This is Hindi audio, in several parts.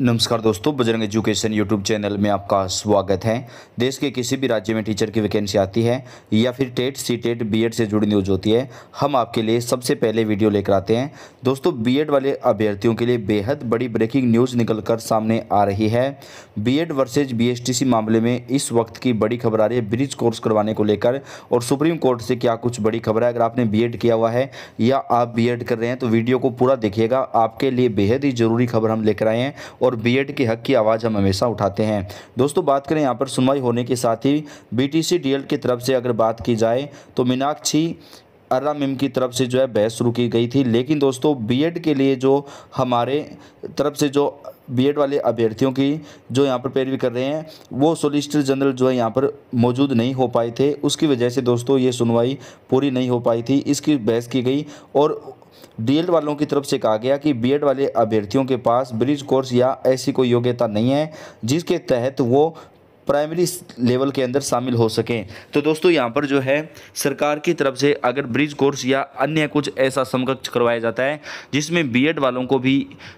नमस्कार दोस्तों बजरंग एजुकेशन यूट्यूब चैनल में आपका स्वागत है देश के किसी भी राज्य में टीचर की वैकेंसी आती है या फिर टेट सी टेट बी से जुड़ी न्यूज़ होती है हम आपके लिए सबसे पहले वीडियो लेकर आते हैं दोस्तों बी वाले अभ्यर्थियों के लिए बेहद बड़ी ब्रेकिंग न्यूज़ निकल कर सामने आ रही है बी एड वर्सेज बी मामले में इस वक्त की बड़ी खबर आ रही है ब्रिज कोर्स करवाने को लेकर और सुप्रीम कोर्ट से क्या कुछ बड़ी खबर है अगर आपने बी किया हुआ है या आप बी कर रहे हैं तो वीडियो को पूरा देखिएगा आपके लिए बेहद ही ज़रूरी खबर हम लेकर आए हैं और बीएड के हक की आवाज़ हम हमेशा उठाते हैं दोस्तों बात करें यहाँ पर सुनवाई होने के साथ ही बीटीसी डीएल की तरफ से अगर बात की जाए तो मीनाक्षी अर्रा मिम की तरफ से जो है बहस शुरू की गई थी लेकिन दोस्तों बीएड के लिए जो हमारे तरफ से जो बीएड वाले अभ्यर्थियों की जो यहाँ पर पैरवी कर रहे हैं वो सोलिसिटर जनरल जो है यहाँ पर मौजूद नहीं हो पाए थे उसकी वजह से दोस्तों ये सुनवाई पूरी नहीं हो पाई थी इसकी बहस की गई और डीएल वालों की तरफ से कहा गया कि बीएड वाले अभ्यर्थियों के पास ब्रिज कोर्स या ऐसी कोई योग्यता नहीं है जिसके तहत वो प्राइमरी लेवल के अंदर शामिल हो सकें तो दोस्तों यहाँ पर जो है सरकार की तरफ से अगर ब्रिज कोर्स या अन्य कुछ ऐसा समकक्ष करवाया जाता है जिसमें बी वालों को भी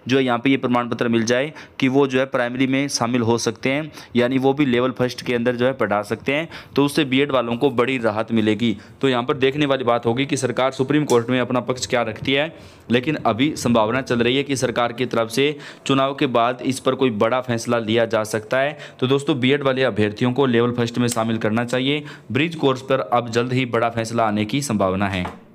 जो है यहाँ पर ये प्रमाण पत्र मिल जाए कि वो जो है प्राइमरी में शामिल हो सकते हैं यानी वो भी लेवल फर्स्ट के अंदर जो है पढ़ा सकते हैं तो उससे बी वालों को बड़ी राहत मिलेगी तो यहाँ पर देखने वाली बात होगी कि सरकार सुप्रीम कोर्ट में अपना पक्ष क्या रखती है लेकिन अभी संभावना चल रही है कि सरकार की तरफ से चुनाव के बाद इस पर कोई बड़ा फैसला लिया जा सकता है तो दोस्तों बी वाले वाले अभ्यर्थियों को लेवल फर्स्ट में शामिल करना चाहिए ब्रिज कोर्स पर अब जल्द ही बड़ा फैसला आने की संभावना है